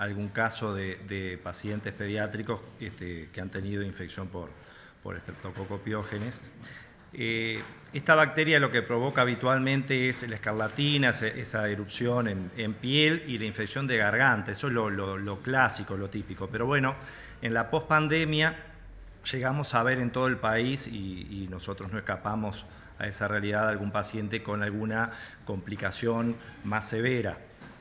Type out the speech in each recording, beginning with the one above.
algún caso de, pacientes pediátricos este, que han tenido infección por, por estreptococopiógenes. Eh, esta bacteria lo que provoca habitualmente es la escarlatina, esa erupción en, piel y la infección de garganta. Eso es lo, clásico, lo típico. Pero bueno, en la pospandemia llegamos a ver en todo el país y, y nosotros no escapamos a esa realidad algún paciente con alguna complicación más severa.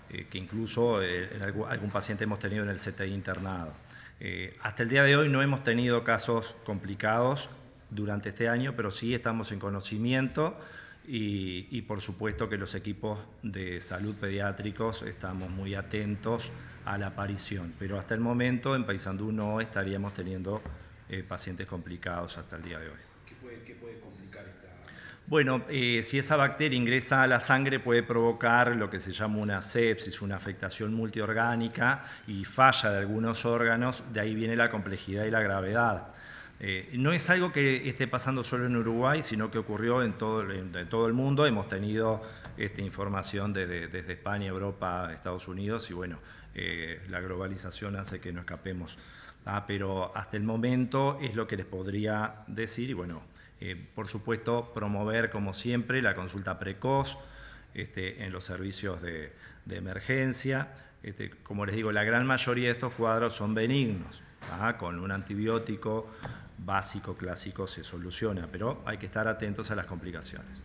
Eh, que incluso eh, algún, paciente hemos tenido en el CTI internado. Eh, hasta el día de hoy no hemos tenido casos complicados durante este año, pero sí estamos en conocimiento y, por supuesto que los equipos de salud pediátricos estamos muy atentos a la aparición. Pero hasta el momento en Paysandú no estaríamos teniendo pacientes complicados hasta el día de hoy. qué puede complicar esta bueno, eh, si esa bacteria ingresa a la sangre puede provocar lo que se llama una sepsis, una afectación multiorgánica y falla de algunos órganos, de ahí viene la complejidad y la gravedad. Eh, no es algo que esté pasando solo en Uruguay, sino que ocurrió en todo, el mundo. Hemos tenido esta información desde, España, Europa, Estados Unidos y bueno, eh, la globalización hace que no escapemos. Ah, pero hasta el momento es lo que les podría decir y bueno, eh, por supuesto, promover, como siempre, la consulta precoz este, en los servicios de, emergencia. Este, como les digo, la gran mayoría de estos cuadros son benignos. ¿ah? Con un antibiótico básico, clásico, se soluciona, pero hay que estar atentos a las complicaciones.